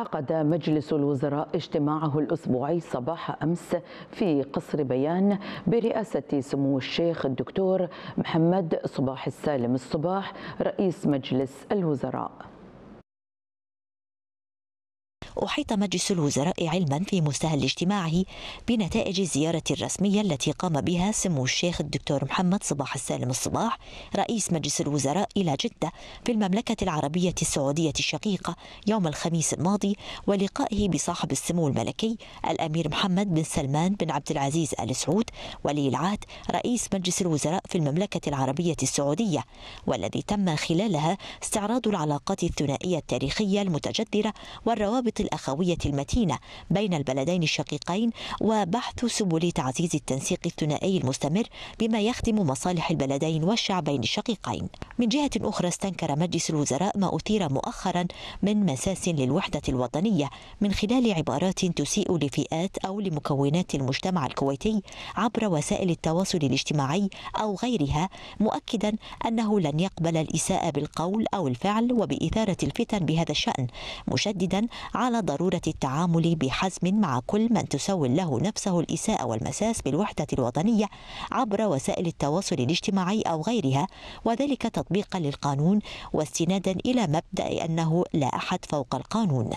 عقد مجلس الوزراء اجتماعه الأسبوعي صباح أمس في قصر بيان برئاسة سمو الشيخ الدكتور محمد صباح السالم الصباح رئيس مجلس الوزراء أحيط مجلس الوزراء علما في مستهل اجتماعه بنتائج الزيارة الرسمية التي قام بها سمو الشيخ الدكتور محمد صباح السالم الصباح رئيس مجلس الوزراء إلى جدة في المملكة العربية السعودية الشقيقة يوم الخميس الماضي ولقائه بصاحب السمو الملكي الأمير محمد بن سلمان بن عبد العزيز آل سعود ولي العهد رئيس مجلس الوزراء في المملكة العربية السعودية والذي تم خلالها استعراض العلاقات الثنائية التاريخية المتجذرة والروابط الأخوية المتينة بين البلدين الشقيقين وبحث سبل تعزيز التنسيق الثنائي المستمر بما يخدم مصالح البلدين والشعبين الشقيقين من جهة أخرى استنكر مجلس الوزراء ما أثير مؤخرا من مساس للوحدة الوطنية من خلال عبارات تسيء لفئات أو لمكونات المجتمع الكويتي عبر وسائل التواصل الاجتماعي أو غيرها مؤكدا أنه لن يقبل الإساءة بالقول أو الفعل وبإثارة الفتن بهذا الشأن مشددا على ضرورة التعامل بحزم مع كل من تسول له نفسه الإساءة والمساس بالوحدة الوطنية عبر وسائل التواصل الاجتماعي أو غيرها وذلك تطبيقا للقانون واستنادا إلى مبدأ أنه لا أحد فوق القانون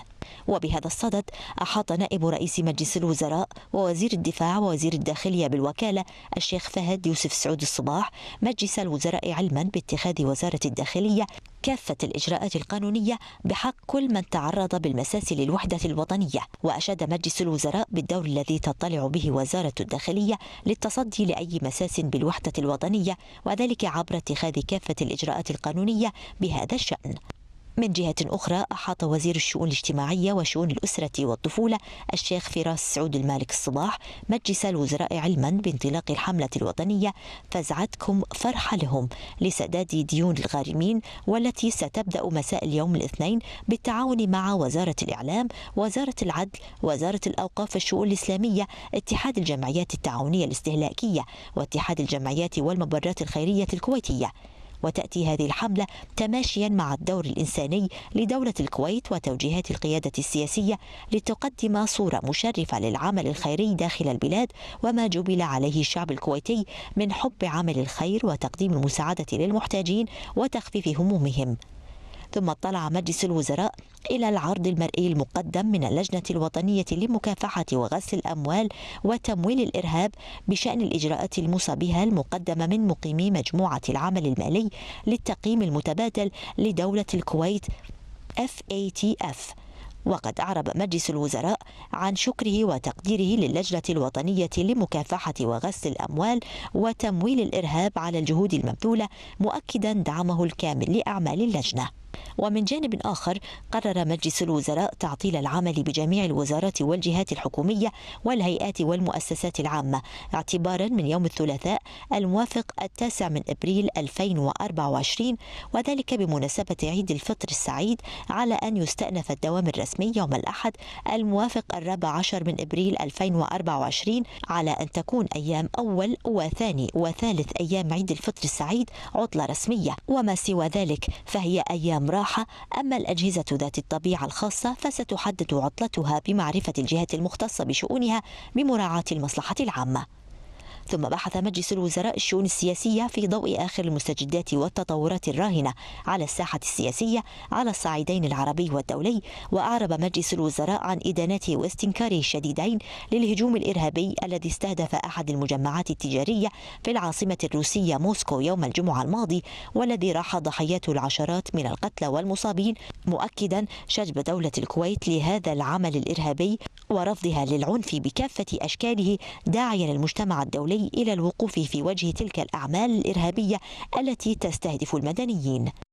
وبهذا الصدد أحاط نائب رئيس مجلس الوزراء ووزير الدفاع ووزير الداخلية بالوكالة الشيخ فهد يوسف سعود الصباح مجلس الوزراء علما باتخاذ وزارة الداخلية كافة الإجراءات القانونية بحق كل من تعرض بالمساس للوحدة الوطنية وأشاد مجلس الوزراء بالدور الذي تطلع به وزارة الداخلية للتصدي لأي مساس بالوحدة الوطنية وذلك عبر اتخاذ كافة الإجراءات القانونية بهذا الشأن من جهة أخرى أحاط وزير الشؤون الاجتماعية وشؤون الأسرة والطفولة الشيخ فراس سعود المالك الصباح مجلس الوزراء علما بانطلاق الحملة الوطنية فزعتكم فرحة لهم لسداد ديون الغارمين والتي ستبدأ مساء اليوم الاثنين بالتعاون مع وزارة الإعلام وزارة العدل وزارة الأوقاف والشؤون الإسلامية اتحاد الجمعيات التعاونية الاستهلاكية واتحاد الجمعيات والمبرات الخيرية الكويتية وتأتي هذه الحملة تماشيا مع الدور الإنساني لدولة الكويت وتوجيهات القيادة السياسية لتقدم صورة مشرفة للعمل الخيري داخل البلاد وما جبل عليه الشعب الكويتي من حب عمل الخير وتقديم المساعدة للمحتاجين وتخفيف همومهم ثم اطلع مجلس الوزراء إلى العرض المرئي المقدم من اللجنة الوطنية لمكافحة وغسل الأموال وتمويل الإرهاب بشأن الإجراءات الموصى بها المقدمة من مقيمي مجموعة العمل المالي للتقييم المتبادل لدولة الكويت FATF وقد أعرب مجلس الوزراء عن شكره وتقديره للجنة الوطنية لمكافحة وغسل الأموال وتمويل الإرهاب على الجهود المبذولة مؤكدا دعمه الكامل لأعمال اللجنة ومن جانب آخر قرر مجلس الوزراء تعطيل العمل بجميع الوزارات والجهات الحكومية والهيئات والمؤسسات العامة اعتبارا من يوم الثلاثاء الموافق التاسع من أبريل 2024 وذلك بمناسبة عيد الفطر السعيد على أن يستأنف الدوام الرسمي يوم الأحد الموافق الرابع عشر من إبريل 2024 على أن تكون أيام أول وثاني وثالث أيام عيد الفطر السعيد عطلة رسمية وما سوى ذلك فهي أيام راحة الإباحة أما الأجهزة ذات الطبيعة الخاصة فستحدد عطلتها بمعرفة الجهة المختصة بشؤونها بمراعاة المصلحة العامة ثم بحث مجلس الوزراء الشؤون السياسية في ضوء آخر المستجدات والتطورات الراهنة على الساحة السياسية على الصعيدين العربي والدولي وأعرب مجلس الوزراء عن إدانته واستنكاره الشديدين للهجوم الإرهابي الذي استهدف أحد المجمعات التجارية في العاصمة الروسية موسكو يوم الجمعة الماضي والذي راح ضحيته العشرات من القتلى والمصابين مؤكدا شجب دولة الكويت لهذا العمل الإرهابي ورفضها للعنف بكافة أشكاله داعيا المجتمع الدولي الدولي إلى الوقوف في وجه تلك الأعمال الإرهابية التي تستهدف المدنيين